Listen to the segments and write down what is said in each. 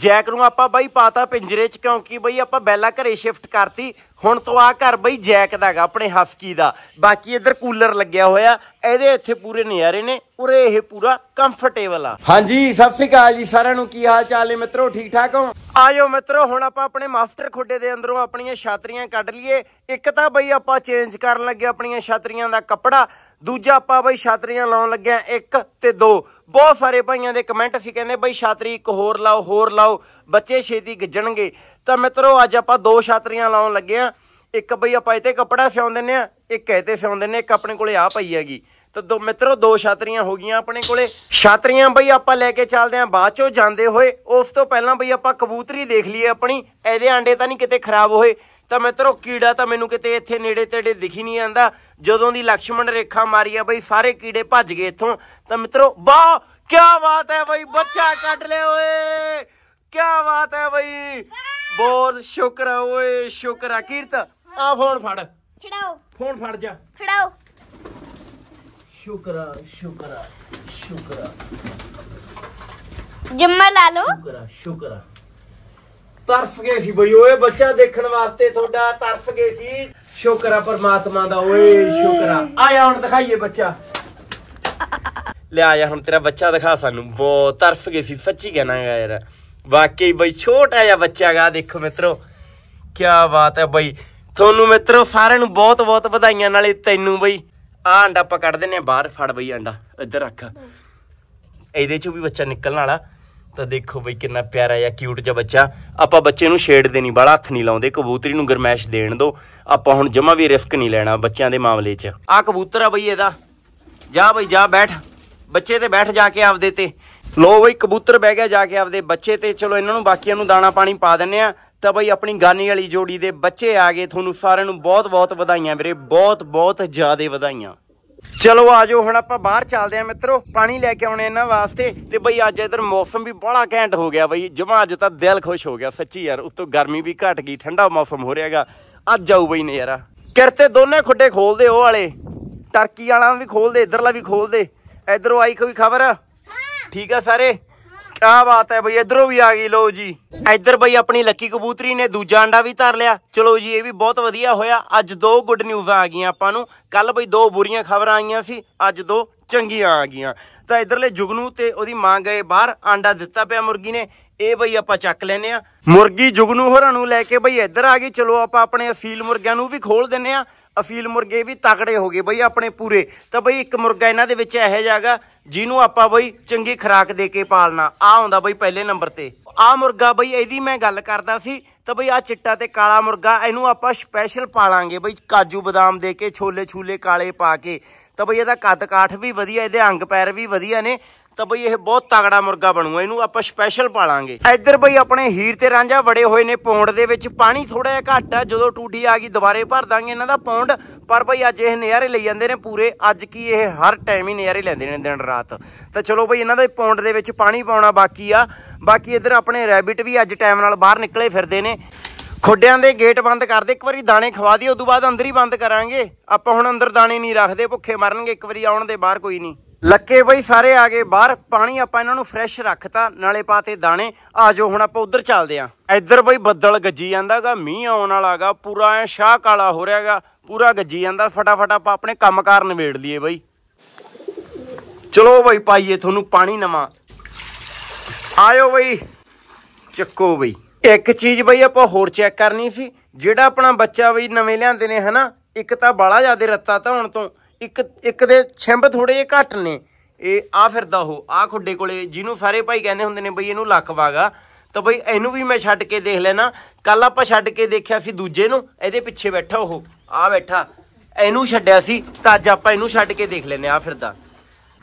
Jack ਨੂੰ ਆਪਾਂ ਬਾਈ ਪਾਤਾ ਪਿੰਜਰੇ 'ਚ ਕਿਉਂਕਿ ਬਈ ਆਪਾਂ ਬੈਲਾ ਘਰੇ ਸ਼ਿਫਟ ਕਰਤੀ ਹੁਣ ਤੋਂ ਆ ਘਰ ਬਈ ਜੈਕ ਦਾਗਾ ਆਪਣੇ ਹਸਕੀ ਦਾ ਬਾਕੀ ਇੱਧਰ ਕੂਲਰ ਲੱਗਿਆ ਹੋਇਆ ਇਹਦੇ ਇੱਥੇ ਪੂਰੇ ਨਜ਼ਾਰੇ ਨੇ ਉਰੇ ਇਹ ਪੂਰਾ ਕੰਫਰਟੇਬਲ ਆ ਹਾਂਜੀ ਸਤਿ ਸ੍ਰੀ ਅਕਾਲ ਜੀ ਸਾਰਿਆਂ ਨੂੰ ਕੀ ਹਾਲ ਚਾਲ ਨੇ ਮਿੱਤਰੋ ਠੀਕ ਠਾਕ ਹੋ ਆਇਓ ਮਿੱਤਰੋ ਹੁਣ ਆਪਾਂ ਆਪਣੇ ਮਾਸਟਰ ਖੋਡੇ ਦੇ ਅੰਦਰੋਂ ਆਪਣੀਆਂ ਛਾਤਰੀਆਂ ਕੱਢ ਲਈਏ ਇੱਕ ਤਾਂ ਬਈ ਆਪਾਂ ਚੇਂਜ ਕਰਨ ਲੱਗੇ ਆਪਣੀਆਂ ਛਾਤਰੀਆਂ ਦਾ ਕੱਪੜਾ ਦੂਜਾ ਆਪਾਂ ਬਈ ਛਾਤਰੀਆਂ ਲਾਉਣ ਲੱਗੇ ਆ ਇੱਕ ਤੇ ਦੋ ਬਹੁਤ ਸਾਰੇ ਭਾਈਆਂ ਦੇ ਕਮੈਂਟ ਸੀ ਕਹਿੰਦੇ ਬਈ ਛਾਤਰੀ ਇੱਕ ਹੋਰ ਲਾਓ ਹੋਰ ਲਾਓ ਬੱਚੇ ਛੇਤੀ ਗਿੱਜਣਗੇ ਤਾਂ ਮਿੱਤਰੋ ਅੱਜ ਆਪਾਂ ਦੋ ਛਾਤਰੀਆਂ ਲਾਉਣ ਲੱਗੇ ਆ ਇੱਕ ਬਈ ਆਪਾਂ ਇਤੇ ਕੱਪੜਾ ਸਿਉਂ ਦਿੰਨੇ ਆ ਇੱਕ ਇਹਤੇ ਸਿਉਂ ਦਿੰਨੇ ਇੱਕ ਆਪਣੇ ਕੋਲੇ ਆ ਪਈ ਹੈਗੀ ਤਾਂ ਦੋ ਮਿੱਤਰੋ ਦੋ ਛਾਤਰੀਆਂ ਹੋ ਗਈਆਂ ਆਪਣੇ ਕੋਲੇ ਛਾਤਰੀਆਂ ਬਈ ਆਪਾਂ ਲੈ ਕੇ ਚੱਲਦੇ ਆ ਬਾਅਦ ਚੋਂ ਜਾਂਦੇ ਹੋਏ ਉਸ ਤੋਂ ਪਹਿਲਾਂ ਬਈ ਆਪਾਂ ਕਬੂਤਰੀ ਦੇਖ ਲਈਏ ਆਪਣੀ ਇਹਦੇ ਆਂਡੇ ਤਾਂ ਨਹੀਂ ਕਿਤੇ ਖਰਾਬ ਹੋਏ ਤਾਂ ਮਿੱਤਰੋ ਕੀੜਾ ਤਾਂ ਮੈਨੂੰ ਕਿਤੇ ਇੱਥੇ ਨੇੜੇ ਤੇੜੇ ਦਿਖੀ ਨਹੀਂ ਆਂਦਾ ਜਦੋਂ ਦੀ ਲਕਸ਼ਮਣ ਰੇਖਾ ਮਾਰੀ ਆ ਬਈ ਸਾਰੇ ਕੀੜੇ ਭੱਜ ਗਏ ਇੱਥੋਂ ਤਾਂ ਮਿੱਤਰੋ ਵਾਹ ਕੀ ਬਾਤ ਹੈ ਬਈ ਬੱਚਾ ਕੱਢ ਲਿਆ ਓਏ ਕੀ ਬਾਤ ਹੈ ਬਈ ਬਹੁਤ ਸ਼ੁਕਰ ਓਏ ਸ਼ੁਕਰ ਆ ਕੀਰਤ ਆ ਫੋਨ ਫੜ ਖੜਾਓ ਫੋਨ ਫੜ ਜਾ ਖੜਾਓ ਸ਼ੁਕਰਾ ਸ਼ੁਕਰਾ ਸ਼ੁਕਰਾ ਜੰਮਾ ਲਾ ਲਓ ਸ਼ੁਕਰਾ ਸ਼ੁਕਰਾ ਤਰਸ ਗਏ ਸੀ ਬਈ ਓਏ ਬੱਚਾ ਦੇਖਣ ਵਾਸਤੇ ਤੁਹਾਡਾ ਤਰਸ ਗਏ ਸੀ ਸ਼ੁਕਰਾ ਪਰਮਾਤਮਾ ਦਾ ਓਏ ਸ਼ੁਕਰਾ ਆਇਆ ਹੁਣ ਦਿਖਾਈਏ ਬੱਚਾ ਲੈ ਆ ਜਾ ਹੁਣ ਤੇਰਾ ਬੱਚਾ ਦਿਖਾ ਸਾਨੂੰ ਬਹੁਤ ਤਰਸ ਗਏ ਸੀ ਸੱਚੀ ਕਹਿਣਾ ਯਾਰ ਵਾਕਈ ਬਈ ਛੋਟਾ ਜਿਹਾ ਬੱਚਾ ਗਾ ਦੇਖੋ ਮਿੱਤਰੋ ਕੀ ਬਾਤ ਹੈ ਬਈ ਤੁਹਾਨੂੰ ਮਿੱਤਰੋ ਸਾਰਿਆਂ ਨੂੰ ਬਹੁਤ-ਬਹੁਤ ਵਧਾਈਆਂ ਨਾਲੇ ਤੈਨੂੰ ਬਈ ਆ ਅੰਡਾ ਆਪਾਂ ਕੱਢ ਦਿੰਨੇ ਆ ਬਾਹਰ ਫੜ ਬਈ ਅੰਡਾ ਇੱਧਰ ਰੱਖ ਇਹਦੇ ਚੋਂ ਵੀ ਬੱਚਾ ਨਿਕਲਣ ਵਾਲਾ ਤਾਂ ਦੇਖੋ ਬਈ ਕਿੰਨਾ ਪਿਆਰਾ ਜਾਂ ਕਿਊਟ ਜਿਹਾ ਬੱਚਾ ਆਪਾਂ ਬੱਚੇ ਨੂੰ ਛੇੜਦੇ ਨਹੀਂ ਬਾਲਾ ਹੱਥ ਨਹੀਂ ਲਾਉਂਦੇ ਕਬੂਤਰੀ ਨੂੰ ਗਰਮੈਸ਼ ਦੇਣ ਦੋ ਆਪਾਂ ਹੁਣ ਜਮਾ ਵੀ ਰਿਸਕ ਨਹੀਂ ਲੈਣਾ ਬੱਚਿਆਂ ਦੇ ਮਾਮਲੇ 'ਚ ਆ ਕਬੂਤਰ ਆ ਬਈ ਇਹਦਾ ਜਾ ਬਈ ਜਾ ਬੈਠ ਬੱਚੇ ਤੇ ਬੈਠ ਜਾ ਕੇ ਆਪਦੇ ਤੇ ਲੋ ਬਈ ਕਬੂਤਰ ਬਹਿ ਗਿਆ ਜਾ ਕੇ ਆਪਦੇ ਬੱਚੇ ਤੇ ਚਲੋ ਇਹਨਾਂ ਨੂੰ ਬਾਕੀਆਂ ਨੂੰ ਦਾਣਾ ਪਾਣੀ ਪਾ ਦਿੰਨੇ ਆ ਤਾਂ ਬਈ ਆਪਣੀ ਗਾਨੀ ਵਾਲੀ ਜੋੜੀ ਦੇ ਬੱਚੇ ਆ ਗਏ ਤੁਹਾਨੂੰ ਸਾਰਿਆਂ ਨੂੰ ਬਹੁਤ-ਬਹੁਤ ਵਧਾਈਆਂ ਵੀਰੇ ਬਹੁਤ-ਬਹੁਤ ਜ਼ਿਆਦਾ ਵਧਾਈਆਂ ਚਲੋ ਆਜੋ ਹੁਣ ਆਪਾਂ ਬਾਹਰ ਚੱਲਦੇ ਆ ਮਿੱਤਰੋ ਪਾਣੀ ਲੈ ਕੇ ਆਉਣੇ ਇਹਨਾਂ ਵਾਸਤੇ ਤੇ ਬਈ ਅੱਜ ਇਧਰ ਮੌਸਮ ਵੀ ਬੜਾ ਘੈਂਟ ਹੋ ਗਿਆ ਬਈ ਜਮਾ ਅੱਜ ਤਾਂ ਦਿਲ ਖੁਸ਼ ਹੋ ਗਿਆ ਸੱਚੀ ਯਾਰ ਉੱਤੋਂ ਗਰਮੀ ਵੀ ਘਟ ਗਈ ਠੰਡਾ ਮੌਸਮ ਹੋ ਰਿਹਾਗਾ ਅੱਜ ਆਉ ਬਈ ਨਜ਼ਾਰਾ ਕਿਰਤੇ ਦੋਨੇ ਖੁੱਡੇ ਖੋਲਦੇ ਉਹ ਵਾਲੇ ਟਰਕੀ ਵਾਲਾ ਵੀ ਖੋਲਦੇ ਇਧਰਲਾ ਵੀ ਖੋਲਦੇ ਇਧਰੋਂ ਆਈ ਕੋਈ ਖਬਰ ਠੀਕ ਆ ਸਾਰੇ ਕਿਆ ਬਾਤ ਹੈ ਬਈ ਇਧਰੋਂ ਵੀ ਆ ਗਈ ਲੋ ਜੀ ਇਧਰ ਬਈ ਆਪਣੀ ਲੱਕੀ ਕਬੂਤਰੀ ਨੇ ਦੂਜਾ ਅੰਡਾ ਵੀ ਧਰ ਲਿਆ ਚਲੋ ਜੀ ਇਹ ਵੀ ਬਹੁਤ ਵਧੀਆ ਹੋਇਆ ਅੱਜ ਦੋ ਗੁੱਡ ਨਿਊਜ਼ਾਂ ਆ ਗਈਆਂ ਆਪਾਂ ਨੂੰ ਕੱਲ ਬਈ ਦੋ ਬੁਰੀਆਂ ਖਬਰਾਂ ਆਈਆਂ ਸੀ ਅੱਜ ਦੋ ਚੰਗੀਆਂ ਆ ਗਈਆਂ ਤਾਂ ਇਧਰਲੇ ਜੁਗਨੂ ਤੇ ਉਹਦੀ ਮਾਂ ਗਏ ਬਾਹਰ ਅੰਡਾ ਦਿੱਤਾ ਪਿਆ ਮੁਰਗੀ ਨੇ ਇਹ ਬਈ ਆਪਾਂ ਚੱਕ ਲੈਨੇ ਆ ਮੁਰਗੀ ਜੁਗਨੂ ਹੋਰਾਂ ਨੂੰ ਲੈ ਕੇ ਬਈ ਇੱਧਰ ਆ ਗਈ ਚਲੋ ਆਪਾਂ ਆਪਣੇ ਅਸੀਲ ਮੁਰਗਿਆਂ ਨੂੰ ਵੀ ਖੋਲ ਦਿੰਨੇ ਆ ਅਫੀਲ ਮੁਰਗੇ ਵੀ ਤਕੜੇ ਹੋ ਗਏ ਬਈ ਆਪਣੇ ਪੂਰੇ ਤਾਂ ਬਈ ਇੱਕ ਮੁਰਗਾ ਇਹਨਾਂ ਦੇ ਵਿੱਚ ਇਹੋ ਜਾਗਾ ਜਿਹਨੂੰ ਆਪਾਂ ਬਈ ਚੰਗੀ ਖੁਰਾਕ ਦੇ ਕੇ ਪਾਲਣਾ ਆ ਆਉਂਦਾ ਬਈ ਪਹਿਲੇ ਨੰਬਰ ਤੇ ਆ ਮੁਰਗਾ ਬਈ ਇਹਦੀ ਮੈਂ ਗੱਲ ਕਰਦਾ ਸੀ ਤਾਂ ਬਈ ਆ ਚਿੱਟਾ ਤੇ ਕਾਲਾ ਮੁਰਗਾ ਇਹਨੂੰ ਆਪਾਂ ਸਪੈਸ਼ਲ ਪਾਲਾਂਗੇ ਬਈ ਕਾਜੂ ਬਦਾਮ ਦੇ ਕੇ ਛੋਲੇ ਛੂਲੇ ਕਾਲੇ ਪਾ ਕੇ ਤਾਂ ਬਈ ਇਹਦਾ ਕੱਦ ਕਾਠ ਵੀ ਵਧੀਆ ਇਹਦੇ ਅੰਗ ਪੈਰ ਵੀ ਵਧੀਆ ਨੇ ਤਾਂ ਬਈ ਇਹ ਬਹੁਤ ਤਗੜਾ ਮੁਰਗਾ ਬਣੂਗਾ ਇਹਨੂੰ ਆਪਾਂ ਸਪੈਸ਼ਲ ਪਾਲਾਂਗੇ ਇੱਧਰ ਬਈ ਆਪਣੇ ਹੀਰ ਤੇ ਰਾਂਝਾ ਵੜੇ ਹੋਏ ਨੇ ਪੌਂਡ ਦੇ ਵਿੱਚ ਪਾਣੀ ਥੋੜਾ ਜਿਹਾ ਘੱਟ ਆ ਜਦੋਂ ਟੂਟੀ ਆ ਗਈ ਦੁਬਾਰੇ ਭਰ ਦਾਂਗੇ ਇਹਨਾਂ ਦਾ ਪੌਂਡ ਪਰ ਬਈ ਅੱਜ ਇਹ ਨਿਆਰੇ ਲਈ ਜਾਂਦੇ ਨੇ ਪੂਰੇ ਅੱਜ ਕੀ ਇਹ ਹਰ ਟਾਈਮ ਹੀ ਨਿਆਰੇ ਲੈਂਦੇ ਨੇ ਦਿਨ ਰਾਤ ਤਾਂ ਚਲੋ ਬਈ ਇਹਨਾਂ ਦਾ ਪੌਂਡ ਦੇ ਵਿੱਚ ਪਾਣੀ ਪਾਉਣਾ ਬਾਕੀ ਆ ਬਾਕੀ ਇੱਧਰ ਆਪਣੇ ਰੈਬਿਟ ਵੀ ਅੱਜ ਟਾਈਮ ਨਾਲ ਬਾਹਰ ਨਿਕਲੇ ਫਿਰਦੇ ਨੇ ਖੋਡਿਆਂ ਦੇ ਗੇਟ ਬੰਦ ਕਰ ਦੇ ਇੱਕ ਵਾਰੀ ਦਾਣੇ ਖਵਾ ਉਸ ਤੋਂ ਬਾਅਦ ਅੰਦਰ ਹੀ ਬੰਦ ਕਰਾਂਗੇ ਆਪਾਂ ਹੁਣ ਅੰਦਰ ਦਾਣੇ ਨਹੀਂ ਰੱਖਦੇ ਭੁੱਖੇ ਮਰਨਗੇ ਇੱਕ ਵਾਰੀ ਆਉਣ ਦੇ ਬਾਹਰ ਕੋਈ ਨਹੀਂ ਲੱਕੇ ਬਈ ਸਾਰੇ ਆ ਗਏ ਬਾਹਰ ਪਾਣੀ ਆਪਾਂ ਇਹਨਾਂ ਨੂੰ ਫਰੈਸ਼ ਰੱਖਤਾ ਨਾਲੇ ਪਾਤੇ ਦਾਣੇ ਆਜੋ ਹੁਣ ਆਪਾਂ ਉਧਰ ਚੱਲਦੇ ਆਂ ਇੱਧਰ ਬਈ ਬੱਦਲ ਗੱਜੀ ਜਾਂਦਾਗਾ ਮੀਂਹ ਆਉਣ ਵਾਲਾਗਾ ਪੂਰਾ ਐ ਸ਼ਾਹ ਕਾਲਾ ਹੋ ਰਿਹਾਗਾ ਪੂਰਾ ਗੱਜੀ ਜਾਂਦਾ ਫਟਾਫਟ ਆਪਾਂ ਆਪਣੇ ਕੰਮ ਕਾਰ ਨਿਬੇੜ ਲਈਏ ਬਈ ਚਲੋ ਬਈ ਪਾਈਏ ਤੁਹਾਨੂੰ ਪਾਣੀ ਨਵਾਂ ਆਇਓ ਬਈ ਚੱਕੋ ਬਈ ਇੱਕ ਚੀਜ਼ ਬਈ ਆਪਾਂ ਹੋਰ ਚੈੱਕ ਕਰਨੀ ਸੀ ਜਿਹੜਾ ਆਪਣਾ ਬੱਚਾ ਬਈ ਨਵੇਂ ਲਿਆਂਦੇ ਨੇ ਹਨਾ ਇੱਕ ਤਾਂ ਬਾਲਾ ਜਿਆਦੇ ਰੱਤਾ ਹੁਣ ਤੋਂ ਇੱਕ ਇੱਕ ਦੇ ਛਿੰਬ ਥੋੜੇ ਜਿਹਾ ਘੱਟ ਨੇ ਇਹ ਆ ਫਿਰਦਾ ਉਹ ਆ ਖੁੱਡੇ ਕੋਲੇ ਜਿਹਨੂੰ ਸਾਰੇ ਭਾਈ ਕਹਿੰਦੇ ਹੁੰਦੇ ਨੇ ਬਈ ਇਹਨੂੰ ਲੱਕ ਵਾਗਾ ਤਾਂ ਬਈ ਇਹਨੂੰ ਵੀ ਮੈਂ ਛੱਡ ਕੇ ਦੇਖ ਲੈਣਾ ਕੱਲ ਆਪਾਂ ਛੱਡ ਕੇ ਦੇਖਿਆ ਸੀ ਦੂਜੇ ਨੂੰ ਇਹਦੇ ਪਿੱਛੇ ਬੈਠਾ ਉਹ ਆ ਬੈਠਾ ਇਹਨੂੰ ਛੱਡਿਆ ਸੀ ਤਾਂ ਅੱਜ ਆਪਾਂ ਇਹਨੂੰ ਛੱਡ ਕੇ ਦੇਖ ਲੈਨੇ ਆ ਫਿਰਦਾ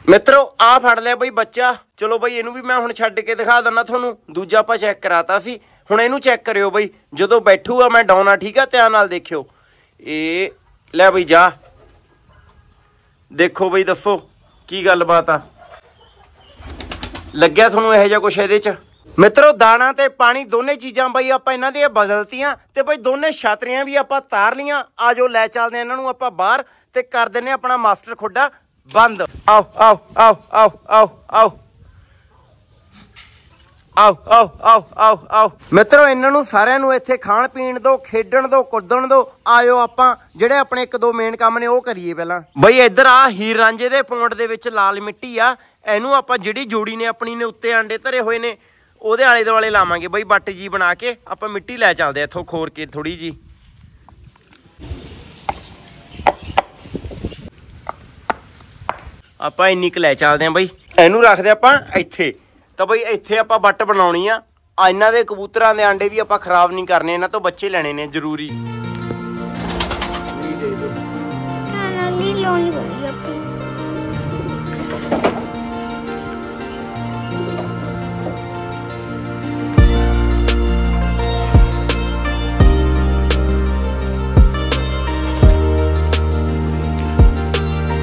ਮਿੱਤਰੋ ਆ ਫੜ ਲਿਆ ਬਈ ਬੱਚਾ ਚਲੋ ਬਈ ਇਹਨੂੰ ਵੀ ਮੈਂ ਹੁਣ ਛੱਡ ਕੇ ਦਿਖਾ ਦਿੰਦਾ ਤੁਹਾਨੂੰ ਦੂਜਾ ਆਪਾਂ ਚੈੱਕ ਕਰਾਤਾ ਸੀ ਹੁਣ ਇਹਨੂੰ ਚੈੱਕ ਕਰਿਓ ਬਈ ਜਦੋਂ ਬੈਠੂਗਾ ਮੈਂ ਡਾਉਣਾ ਠੀਕ ਆ ਧਿਆਨ ਨਾਲ ਦੇਖਿਓ ਇਹ ਲੈ ਬਈ ਜਾ ਦੇਖੋ ਬਈ ਦੱਸੋ ਕੀ ਗੱਲਬਾਤ ਆ ਲੱਗਿਆ ਤੁਹਾਨੂੰ ਇਹੋ ਜਿਹਾ ਕੁਝ ਇਹਦੇ 'ਚ ਮਿੱਤਰੋ ਦਾਣਾ ਤੇ ਪਾਣੀ ਦੋਨੇ ਚੀਜ਼ਾਂ ਬਈ ਆਪਾਂ ਇਹਨਾਂ ਦੀਆਂ ਬਦਲਤੀਆਂ ਤੇ ਬਈ ਦੋਨੇ ਛਾਤਰੀਆਂ ਵੀ ਆਪਾਂ ਤਾਰ ਲੀਆਂ ਆਜੋ ਲੈ ਚੱਲਦੇ ਆ ਇਹਨਾਂ ਨੂੰ ਆਪਾਂ ਬਾਹਰ ਤੇ ਕਰ ਦਿੰਨੇ ਆਪਣਾ ਮਾਸਟਰ ਖੁੱਡਾ ਬੰਦ ਆਓ ਆਓ ਆਓ ਆਓ ਆਓ ਆਓ ਆਓ ਆਓ ਆਓ ਆਓ ਆਓ ਮਿੱਤਰੋ ਇਹਨਾਂ ਨੂੰ ਸਾਰਿਆਂ ਨੂੰ ਇੱਥੇ ਖਾਣ ਪੀਣ ਦੋ ਖੇਡਣ ਦੋ ਕੁੱਦਣ ਦੋ ਆਇਓ ਆਪਾਂ ਜਿਹੜੇ ਆਪਣੇ ਇੱਕ ਦੋ ਮੇਨ ਕੰਮ ਨੇ ਉਹ ਕਰੀਏ ਪਹਿਲਾਂ ਬਈ ਇੱਧਰ ਆ ਹੀਰ ਰਾਂਝੇ ਦੇ ਪੌਂਡ ਦੇ ਵਿੱਚ ਲਾਲ ਮਿੱਟੀ ਆ ਇਹਨੂੰ ਆਪਾਂ ਜਿਹੜੀ ਜੋੜੀ ਨੇ ਆਪਣੀ ਨੇ ਉੱਤੇ ਆਂਡੇ ਧਰੇ ਹੋਏ ਨੇ ਉਹਦੇ ਆਲੇ ਦੁਆਲੇ ਲਾਵਾਂਗੇ ਬਈ ਬੱਟ ਜੀ ਬਣਾ ਕੇ ਆਪਾਂ ਮਿੱਟੀ ਲੈ ਚੱਲਦੇ ਇੱਥੋਂ ਖੋਰ ਕੇ ਥੋੜੀ ਜੀ ਆਪਾਂ ਇੰਨੀ ਕੁ ਲੈ ਚੱਲਦੇ ਆਂ ਬਈ ਇਹਨੂੰ ਰੱਖਦੇ ਆਪਾਂ ਇੱਥੇ ਤਾਂ ਬਈ ਇੱਥੇ ਆਪਾਂ ਵੱਟ ਬਣਾਉਣੀ ਆ ਇਹਨਾਂ ਦੇ ਕਬੂਤਰਾਂ ਦੇ ਆਂਡੇ ਵੀ ਆਪਾਂ ਖਰਾਬ ਨਹੀਂ ਕਰਨੇ ਇਹਨਾਂ ਤੋਂ ਬੱਚੇ ਲੈਣੇ ਨੇ ਜ਼ਰੂਰੀ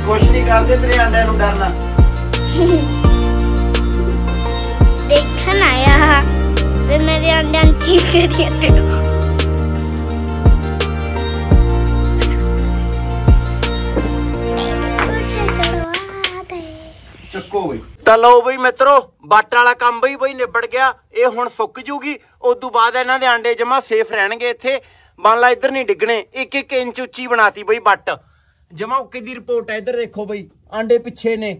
ਕੁਛ ਨਹੀਂ ਕਰਦੇ ਤੇਰੇ ਆਂਡਿਆਂ ਨੂੰ ਡਰਨਾ ਕੀ ਕਰੀਏ ਦੇਖੋ ਚੱਕੋ ਬਈ ਤਾਂ ਲਓ ਬਈ ਮਿੱਤਰੋ ਬਾਟਣ ਵਾਲਾ ਕੰਮ ਬਈ ਬਈ ਨਿਬੜ ਗਿਆ ਇਹ ਹੁਣ ਸੁੱਕ ਜੂਗੀ ਉਸ ਤੋਂ ਬਾਅਦ ਇਹਨਾਂ ਦੇ ਆਂਡੇ ਜਮਾ ਸੇਫ ਰਹਿਣਗੇ ਇੱਥੇ ਮੰਨ ਲਾ ਇੱਧਰ ਨਹੀਂ ਡਿੱਗਣੇ ਇੱਕ ਇੱਕ ਇੰਚ ਉੱਚੀ ਬਣਾਤੀ ਬਈ ਬੱਟ ਜਮਾ ਓਕੇ ਦੀ ਰਿਪੋਰਟ ਹੈ ਇੱਧਰ ਦੇਖੋ ਬਈ ਆਂਡੇ ਪਿੱਛੇ ਨੇ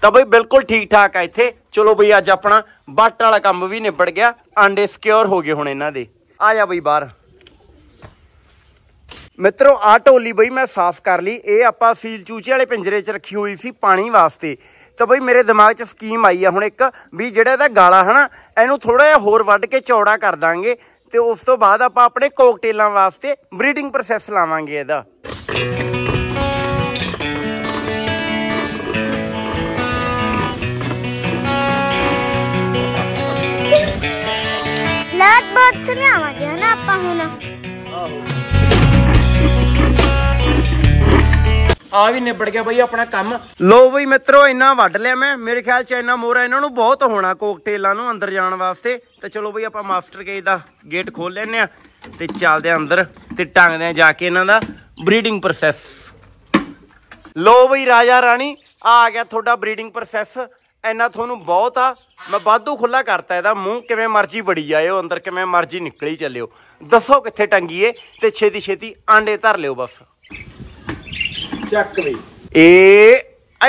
ਤਾਂ ਬਈ ਬਿਲਕੁਲ ਠੀਕ ਠਾਕ ਆ ਇੱਥੇ ਚਲੋ ਬਈ ਅੱਜ ਆਪਣਾ ਬੱਟ ਵਾਲਾ ਕੰਮ ਵੀ ਨਿਬੜ ਗਿਆ ਆਂਡੇ ਸਿਕਿਉਰ ਹੋ ਗਏ ਹੁਣ ਇਹਨਾਂ ਦੇ ਆ ਜਾ ਬਈ ਬਾਹਰ ਮਿੱਤਰੋ ਆ ਟੋਲੀ ਬਈ ਮੈਂ ਸਾਫ਼ ਕਰ ਲਈ ਇਹ ਆਪਾਂ ਸੀਲ ਚੂਚੇ ਵਾਲੇ ਪਿੰਜਰੇ 'ਚ ਰੱਖੀ ਹੋਈ ਸੀ ਪਾਣੀ ਵਾਸਤੇ ਤਾਂ ਬਈ ਮੇਰੇ ਦਿਮਾਗ 'ਚ ਸਕੀਮ ਆਈ ਆ ਹੁਣ ਇੱਕ ਵੀ ਜਿਹੜਾ ਇਹਦਾ ਗਾਲਾ ਹਨਾ ਇਹਨੂੰ ਥੋੜਾ ਜਿਹਾ ਹੋਰ ਵੱਢ ਕੇ ਚੌੜਾ ਕਰ ਦਾਂਗੇ ਤੇ ਉਸ ਤੋਂ ਬਾਅਦ ਆਪਾਂ ਆਪਣੇ ਕੋਕਟੇਲਾਂ ਵਾਸਤੇ ਬਰੀਡਿੰਗ ਪ੍ਰੋਸੈਸ ਲਾਵਾਂਗੇ ਇਹਦਾ ਪਾਪਾ ਆ ਵੀ ਨਿਬੜ ਗਿਆ ਬਈ ਆਪਣਾ ਕੰਮ ਲੋ ਬਈ ਮਿੱਤਰੋ ਇੰਨਾ ਵੱਢ ਲਿਆ ਮੈਂ ਮੇਰੇ ਖਿਆਲ ਚ ਇੰਨਾ ਮੋਰਾ ਇਹਨਾਂ ਨੂੰ ਬਹੁਤ ਹੋਣਾ ਕੋਕਟੇਲਾਂ ਨੂੰ ਅੰਦਰ ਜਾਣ ਵਾਸਤੇ ਤੇ ਚਲੋ ਬਈ ਆਪਾਂ ਮਾਸਟਰ ਕੇਜ ਦਾ ਗੇਟ ਖੋਲ ਲੈਨੇ ਆ ਤੇ ਚੱਲਦੇ ਆ ਅੰਦਰ ਤੇ ਟੰਗਦੇ ਆ ਜਾ ਕੇ ਇਹਨਾਂ ਦਾ ਬਰੀਡਿੰਗ ਪ੍ਰੋਸੈਸ ਲੋ ਬਈ ਰਾਜਾ ਰਾਣੀ ਆ ਗਿਆ ਤੁਹਾਡਾ ਬਰੀਡਿੰਗ ਪ੍ਰੋਸੈਸ ਐਨਾ ਤੁਹਾਨੂੰ ਬਹੁਤ ਆ ਮੈਂ ਬਾਦੂ ਖੁੱਲਾ ਕਰਤਾ ਇਹਦਾ ਮੂੰਹ ਕਿਵੇਂ ਮਰਜੀ ਬੜੀ ਜਾਇਓ ਅੰਦਰ ਕਿਵੇਂ ਮਰਜੀ ਨਿਕਲੀ ਚੱਲਿਓ ਦੱਸੋ ਕਿੱਥੇ ਟੰਗੀਏ ਤੇ ਛੇਤੀ ਛੇਤੀ ਆਂਡੇ ਧਰ ਲਿਓ ਬਸ ਚੱਕ ਵੀ ਏ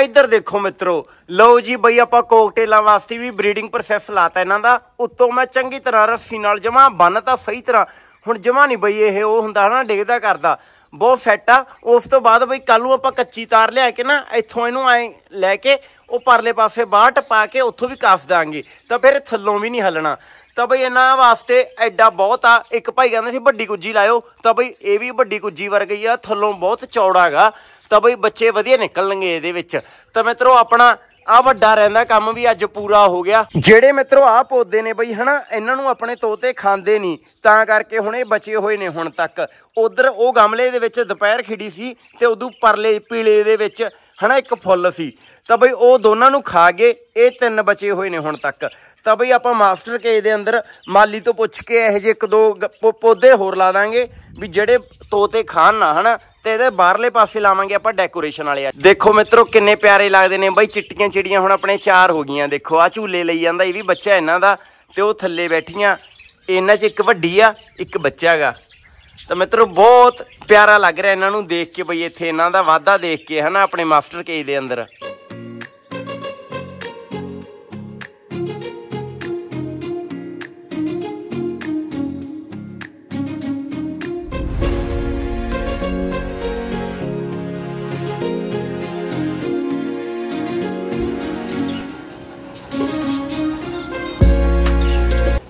ਇੱਧਰ ਦੇਖੋ ਮਿੱਤਰੋ ਲਓ ਜੀ ਬਈ ਆਪਾਂ ਕੋਕਟੇਲਾਂ ਵਾਸਤੇ ਵੀ ਬਰੀਡਿੰਗ ਪ੍ਰੋਸੈਸ ਲਾਤਾ ਇਹਨਾਂ ਦਾ ਉੱਤੋਂ ਮੈਂ ਚੰਗੀ ਤਰ੍ਹਾਂ ਰੱਸੀ ਨਾਲ ਜਮਾ ਬੰਨਤਾ ਸਹੀ ਤਰ੍ਹਾਂ ਹੁਣ ਜਮਾ ਨਹੀਂ ਬਈ ਇਹ ਉਹ ਹੁੰਦਾ ਨਾ ਡਿੱਗਦਾ ਕਰਦਾ ਬਹੁਤ ਫੈਟਾ ਉਸ ਤੋਂ ਬਾਅਦ ਬਈ ਕੱਲ ਨੂੰ ਆਪਾਂ ਕੱਚੀ ਤਾਰ ਲਿਆ ਕੇ ਨਾ ਇੱਥੋਂ ਇਹਨੂੰ ਐ ਲੈ ਕੇ ਉਹ ਪਰਲੇ ਪਾਸੇ ਬਾਹਰ ਟਪਾ ਕੇ ਉੱਥੋਂ ਵੀ ਕਾਫ ਦਾਂਗੇ ਤਾਂ ਫਿਰ ਥੱਲੋਂ ਵੀ ਨਹੀਂ ਹਲਣਾ ਤਾਂ ਬਈ ਇਹਨਾਂ ਵਾਸਤੇ ਐਡਾ ਬਹੁਤ ਆ ਇੱਕ ਭਾਈ ਕਹਿੰਦਾ ਸੀ ਵੱਡੀ ਕੁੱਜੀ ਲਾਇਓ ਤਾਂ ਬਈ ਇਹ ਵੀ ਵੱਡੀ ਕੁੱਜੀ ਗਈ ਆ ਥੱਲੋਂ ਬਹੁਤ ਚੌੜਾਗਾ ਤਾਂ ਬਈ ਬੱਚੇ ਵਧੀਆ ਨਿਕਲਣਗੇ ਇਹਦੇ ਵਿੱਚ ਤਾਂ ਮਿੱਤਰੋ ਆਪਣਾ ਆ ਵੱਡਾ ਰਹਿੰਦਾ ਕੰਮ ਵੀ ਅੱਜ ਪੂਰਾ ਹੋ ਗਿਆ ਜਿਹੜੇ ਮਿੱਤਰੋ ਆ ਪੌਦੇ ਨੇ ਬਈ ਹਨਾ ਇਹਨਾਂ ਨੂੰ ਆਪਣੇ ਤੋਤੇ ਖਾਂਦੇ ਨਹੀਂ ਤਾਂ ਕਰਕੇ ਹੁਣ ਇਹ ਬਚੇ ਹੋਏ ਨੇ ਹੁਣ ਤੱਕ ਉਧਰ ਉਹ ਗਮਲੇ ਦੇ ਵਿੱਚ ਦੁਪਹਿਰ ਖਿੜੀ ਸੀ ਤੇ ਉਦੋਂ ਪਰਲੇ ਪੀਲੇ ਦੇ ਵਿੱਚ ਹਨਾ ਇੱਕ ਫੁੱਲ ਸੀ ਤਾਂ ਬਈ ਉਹ ਦੋਨਾਂ ਨੂੰ ਖਾ ਗਏ ਇਹ ਤਿੰਨ ਬਚੇ ਹੋਏ ਨੇ ਹੁਣ ਤੱਕ ਤਾਂ ਬਈ ਆਪਾਂ ਮਾਸਟਰ ਕੇ ਦੇ ਅੰਦਰ ਮਾਲੀ ਤੋਂ ਪੁੱਛ ਕੇ ਇਹ ਜੇ ਇੱਕ ਦੋ ਪੌਦੇ ਹੋਰ ਲਾ ਦਾਂਗੇ ਵੀ ਜਿਹੜੇ ਤੋਤੇ ਖਾਣ ਨਾ ਹਨਾ ਤੇ ਇਹਦੇ ਬਾਹਰਲੇ ਪਾਸੇ ਲਾਵਾਂਗੇ ਆਪਾਂ ਡੈਕੋਰੇਸ਼ਨ ਵਾਲੇ ਦੇਖੋ ਮਿੱਤਰੋ ਕਿੰਨੇ ਪਿਆਰੇ ਲੱਗਦੇ ਨੇ ਬਈ ਚਿੱਟੀਆਂ ਚਿੜੀਆਂ ਹੁਣ ਆਪਣੇ ਚਾਰ ਹੋ ਗਈਆਂ ਦੇਖੋ ਆ ਝੂਲੇ ਲਈ ਜਾਂਦਾ ਇਹ ਵੀ ਬੱਚਾ ਇਹਨਾਂ ਦਾ ਤੇ ਉਹ ਥੱਲੇ ਬੈਠੀਆਂ ਇਹਨਾਂ 'ਚ ਇੱਕ ਵੱਡੀ ਆ ਇੱਕ ਬੱਚਾ ਹੈਗਾ ਤਾਂ ਮਿੱਤਰੋ ਬਹੁਤ ਪਿਆਰਾ ਲੱਗ ਰਿਹਾ ਇਹਨਾਂ ਨੂੰ ਦੇਖ ਕੇ ਬਈ ਇੱਥੇ ਇਹਨਾਂ ਦਾ ਵਾਧਾ ਦੇਖ ਕੇ ਹਨਾ ਆਪਣੇ ਮਾਸਟਰ ਕੇਜ ਦੇ ਅੰਦਰ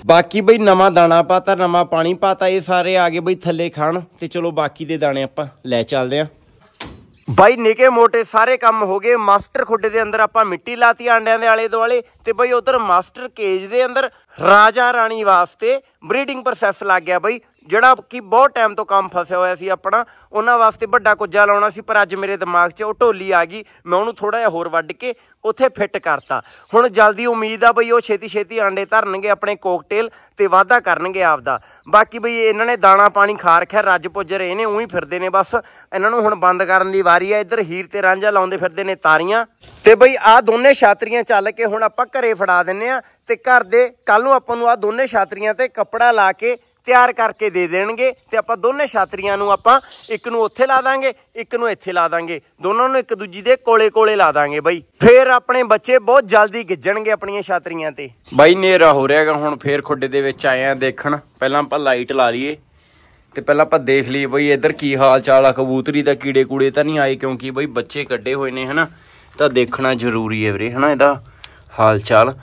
ਬਾਕੀ ਬਈ ਨਵਾਂ ਦਾਣਾ ਪਾਤਾ ਨਵਾਂ ਪਾਣੀ ਪਾਤਾ ਇਹ ਸਾਰੇ ਆ ਗਏ ਬਈ ਥੱਲੇ ਖਾਣ ਤੇ ਚਲੋ ਬਾਕੀ ਦੇ ਦਾਣੇ ਆਪਾਂ ਲੈ ਚੱਲਦੇ ਆਂ ਬਾਈ ਨਿਕੇ ਮੋਟੇ ਸਾਰੇ ਕੰਮ ਹੋ ਗਏ ਮਾਸਟਰ ਖੁੱਡੇ ਦੇ ਅੰਦਰ ਆਪਾਂ ਮਿੱਟੀ ਲਾਤੀ ਆਂਡਿਆਂ ਦੇ ਆਲੇ ਦੁਆਲੇ ਤੇ ਬਈ ਉਧਰ ਮਾਸਟਰ ਕੇਜ ਦੇ ਅੰਦਰ ਰਾਜਾ ਰਾਣੀ ਵਾਸਤੇ ਬਰੀਡਿੰਗ ਪ੍ਰੋਸੈਸ ਲੱਗ ਗਿਆ ਬਈ ਜਿਹੜਾ ਕਿ ਬਹੁਤ ਟਾਈਮ ਤੋਂ ਕੰਮ ਫਸਿਆ ਹੋਇਆ ਸੀ ਆਪਣਾ ਉਹਨਾਂ ਵਾਸਤੇ ਵੱਡਾ ਕੁੱਜਾ ਲਾਉਣਾ ਸੀ ਪਰ ਅੱਜ ਮੇਰੇ ਦਿਮਾਗ 'ਚ ਉਹ ਢੋਲੀ ਆ ਗਈ ਮੈਂ ਉਹਨੂੰ ਥੋੜਾ ਜਿਹਾ ਹੋਰ ਵੱਢ ਕੇ ਉੱਥੇ ਫਿੱਟ ਕਰਤਾ ਹੁਣ ਜਲਦੀ ਉਮੀਦ ਆ ਬਈ ਉਹ ਛੇਤੀ ਛੇਤੀ ਆਂਡੇ ਧਰਨਗੇ ਆਪਣੇ ਕੋਕਟੇਲ ਤੇ ਵਾਅਦਾ ਕਰਨਗੇ ਆਪ ਦਾ ਬਾਕੀ ਬਈ ਇਹਨਾਂ ਨੇ ਦਾਣਾ ਪਾਣੀ ਖਾ ਰੱਖਿਆ ਰੱਜ ਪੁੱਜ ਰਹੇ ਨੇ ਉਹੀ ਫਿਰਦੇ ਨੇ ਬਸ ਇਹਨਾਂ ਨੂੰ ਹੁਣ ਬੰਦ ਕਰਨ ਦੀ ਵਾਰੀ ਆ ਇੱਧਰ ਹੀਰ ਤੇ ਰਾਂਝਾ ਲਾਉਂਦੇ ਫਿਰਦੇ ਨੇ ਤਾਰੀਆਂ ਤੇ ਬਈ ਆ ਦੋਨੇ ਛਾਤਰੀਆਂ ਚੱਲ ਕੇ ਹੁਣ ਆਪਾਂ ਘਰੇ ਫੜਾ ਦਿੰਨੇ ਆ ਤੇ ਘਰ ਦੇ ਕੱਲ ਨੂੰ ਆਪਾਂ ਨੂੰ ਆ ਦੋਨੇ ਛਾਤਰੀਆਂ ਤੇ ਕੱਪੜਾ ਲਾ ਕੇ ਤਿਆਰ ਕਰਕੇ ਦੇ ਦੇਣਗੇ ਤੇ ਆਪਾਂ ਦੋਨੇ ਛਾਤਰੀਆਂ ਨੂੰ ਆਪਾਂ ਇੱਕ ਨੂੰ ਉੱਥੇ ਲਾ ਦਾਂਗੇ ਇੱਕ ਨੂੰ ਇੱਥੇ ਲਾ ਦਾਂਗੇ ਦੋਨਾਂ ਨੂੰ ਇੱਕ ਦੂਜੀ ਦੇ ਕੋਲੇ-ਕੋਲੇ ਲਾ ਦਾਂਗੇ ਬਾਈ ਫੇਰ ਆਪਣੇ ਬੱਚੇ ਬਹੁਤ ਜਲਦੀ ਗਿੱਜਣਗੇ ਆਪਣੀਆਂ ਛਾਤਰੀਆਂ ਤੇ ਬਾਈ ਨੇਰਾ ਹੋ ਰਿਹਾਗਾ ਹੁਣ ਫੇਰ ਖੁੱਡੇ ਦੇ ਵਿੱਚ ਆਏ ਆ ਦੇਖਣ ਪਹਿਲਾਂ ਆਪਾਂ ਲਾਈਟ ਲਾ ਲਈਏ ਤੇ ਪਹਿਲਾਂ ਆਪਾਂ ਦੇਖ ਲਈਏ ਬਈ ਇੱਧਰ ਕੀ ਹਾਲ ਚਾਲ ਆ ਕਬੂਤਰੀ ਦਾ ਕੀੜੇ ਕੂੜੇ ਤਾਂ ਨਹੀਂ ਆਏ ਕਿਉਂਕਿ ਬਈ ਬੱਚੇ ਕੱਢੇ ਹੋਏ ਨੇ ਹਨਾ ਤਾਂ ਦੇਖਣਾ ਜ਼ਰੂਰੀ ਹੈ ਵੀਰੇ ਹਨਾ ਇਹਦਾ ਹਾਲ ਚਾਲ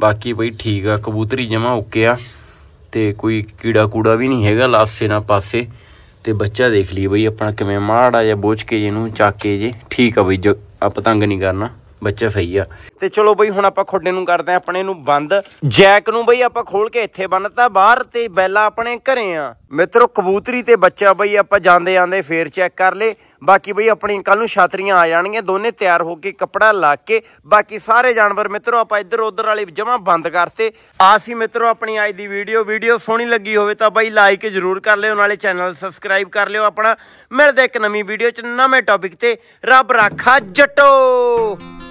ਬਾਕੀ ਬਈ ਠੀਕ ਆ ਕਬੂਤਰੀ ਜਮਾ ਓਕੇ ਆ ਤੇ ਕੋਈ ਕੀੜਾ ਕੂੜਾ ਵੀ ਨਹੀਂ ਹੈਗਾ ਲਾਸੇ ਨਾ ਪਾਸੇ ਤੇ ਬੱਚਾ ਦੇਖ ਲਈ ਬਈ ਆਪਣਾ ਕਿਵੇਂ ਮਾੜਾ ਜਾਂ ਬੋਝ ਕੇ ਇਹਨੂੰ ਚੱਕ ਕੇ ਜੇ ਠੀਕ ਆ ਬਈ ਆ ਪਤੰਗ ਨਹੀਂ ਕਰਨਾ ਬੱਚਾ ਸਹੀ ਆ ਤੇ ਚਲੋ ਬਈ ਹੁਣ ਆਪਾਂ ਖੋਡੇ ਨੂੰ ਕਰਦੇ ਆ ਆਪਣੇ ਨੂੰ ਬੰਦ ਜੈਕ ਨੂੰ ਬਈ ਆਪਾਂ ਖੋਲ ਕੇ ਇੱਥੇ ਬੰਨਤਾ ਬਾਹਰ ਤੇ ਬੈਲਾ ਆਪਣੇ ਘਰੇ ਆ ਮਿੱਤਰੋ ਕਬੂਤਰੀ ਤੇ ਬੱਚਾ ਬਈ ਆਪਾਂ ਜਾਂਦੇ ਆਂਦੇ ਫੇਰ ਚੈੱਕ ਕਰ ਲੇ ਬਾਕੀ ਬਈ ਆਪਣੀ ਕੱਲ ਨੂੰ ਛਾਤਰੀਆਂ ਆ ਜਾਣਗੀਆਂ ਦੋਨੇ ਤਿਆਰ ਹੋ ਕੇ ਕੱਪੜਾ ਲਾ ਕੇ ਬਾਕੀ ਸਾਰੇ ਜਾਨਵਰ ਮਿੱਤਰੋ ਆਪਾਂ ਇੱਧਰ ਉੱਧਰ ਵਾਲੇ ਜਮਾ ਬੰਦ ਕਰਤੇ ਆਸੀ ਮਿੱਤਰੋ ਆਪਣੀ ਅੱਜ ਦੀ ਵੀਡੀਓ ਵੀਡੀਓ ਸੋਹਣੀ ਲੱਗੀ ਹੋਵੇ ਤਾਂ ਬਈ ਲਾਈਕ ਜ਼ਰੂਰ ਕਰ ਲਿਓ ਨਾਲੇ ਚੈਨਲ ਸਬਸਕ੍ਰਾਈਬ ਕਰ ਲਿਓ ਆਪਣਾ ਮਿਲਦੇ ਇੱਕ ਨਵੀਂ ਵੀਡੀਓ ਚ ਨਵੇਂ ਟੌਪਿਕ ਤੇ ਰੱਬ ਰਾਖਾ ਜੱਟੋ